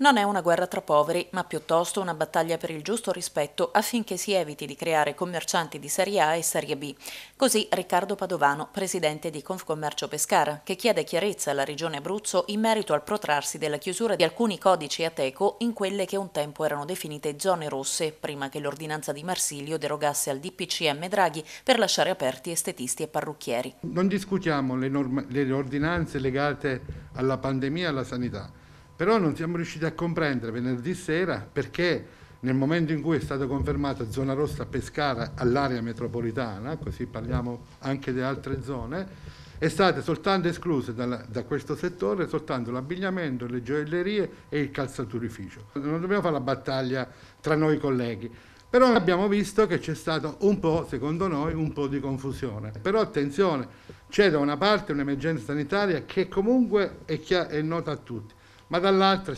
Non è una guerra tra poveri, ma piuttosto una battaglia per il giusto rispetto affinché si eviti di creare commercianti di Serie A e Serie B. Così Riccardo Padovano, presidente di Confcommercio Pescara, che chiede chiarezza alla Regione Abruzzo in merito al protrarsi della chiusura di alcuni codici ateco in quelle che un tempo erano definite zone rosse, prima che l'ordinanza di Marsilio derogasse al DPCM Draghi per lasciare aperti estetisti e parrucchieri. Non discutiamo le, norma, le ordinanze legate alla pandemia e alla sanità però non siamo riusciti a comprendere venerdì sera perché nel momento in cui è stata confermata zona rossa Pescara all'area metropolitana, così parliamo anche di altre zone, è state soltanto escluse da, da questo settore soltanto l'abbigliamento, le gioiellerie e il calzaturificio. Non dobbiamo fare la battaglia tra noi colleghi, però abbiamo visto che c'è stato un po', secondo noi, un po' di confusione. Però attenzione, c'è da una parte un'emergenza sanitaria che comunque è, è nota a tutti ma dall'altra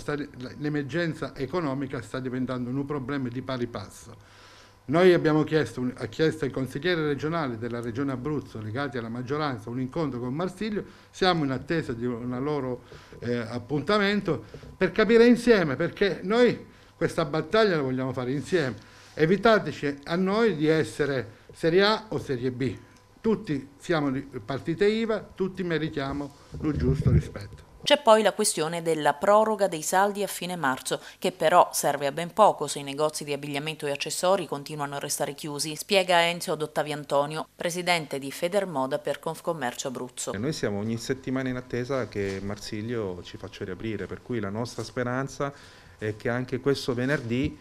l'emergenza economica sta diventando un problema di pari passo. Noi abbiamo chiesto, ha chiesto ai consiglieri regionali della regione Abruzzo legati alla maggioranza un incontro con Marsiglio, siamo in attesa di un loro eh, appuntamento per capire insieme, perché noi questa battaglia la vogliamo fare insieme. Evitateci a noi di essere Serie A o Serie B. Tutti siamo partite IVA, tutti meritiamo lo giusto rispetto. C'è poi la questione della proroga dei saldi a fine marzo, che però serve a ben poco se i negozi di abbigliamento e accessori continuano a restare chiusi, spiega Enzo Dottavi Antonio, presidente di Federmoda per Confcommercio Abruzzo. Noi siamo ogni settimana in attesa che Marsiglio ci faccia riaprire, per cui la nostra speranza è che anche questo venerdì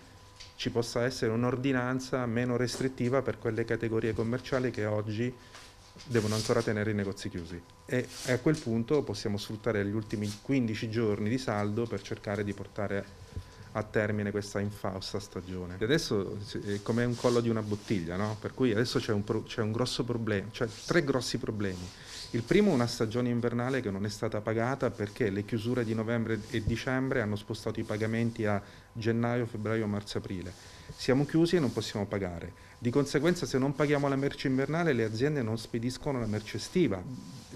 ci possa essere un'ordinanza meno restrittiva per quelle categorie commerciali che oggi devono ancora tenere i negozi chiusi e a quel punto possiamo sfruttare gli ultimi 15 giorni di saldo per cercare di portare a termine questa infausta stagione. E adesso è come un collo di una bottiglia, no? per cui adesso c'è un, pro- c'è un grosso problema, cioè tre grossi problemi. Il primo è una stagione invernale che non è stata pagata perché le chiusure di novembre e dicembre hanno spostato i pagamenti a gennaio, febbraio, marzo, aprile. Siamo chiusi e non possiamo pagare. Di conseguenza se non paghiamo la merce invernale le aziende non spediscono la merce estiva.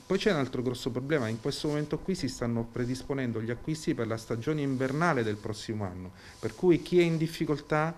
Poi c'è un altro grosso problema, in questo momento qui si stanno predisponendo gli acquisti per la stagione invernale del prossimo anno, per cui chi è in difficoltà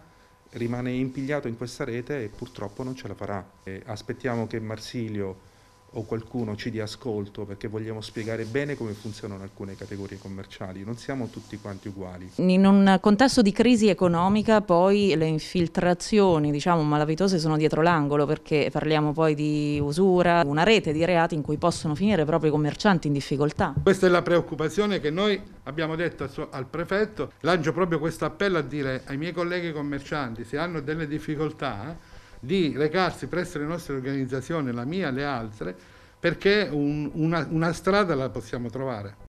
rimane impigliato in questa rete e purtroppo non ce la farà. E aspettiamo che Marsilio o qualcuno ci dia ascolto perché vogliamo spiegare bene come funzionano alcune categorie commerciali, non siamo tutti quanti uguali. In un contesto di crisi economica poi le infiltrazioni diciamo malavitose sono dietro l'angolo perché parliamo poi di usura, una rete di reati in cui possono finire proprio i commercianti in difficoltà. Questa è la preoccupazione che noi abbiamo detto al prefetto, lancio proprio questo appello a dire ai miei colleghi commercianti se hanno delle difficoltà di recarsi presso le nostre organizzazioni, la mia e le altre, perché un, una, una strada la possiamo trovare.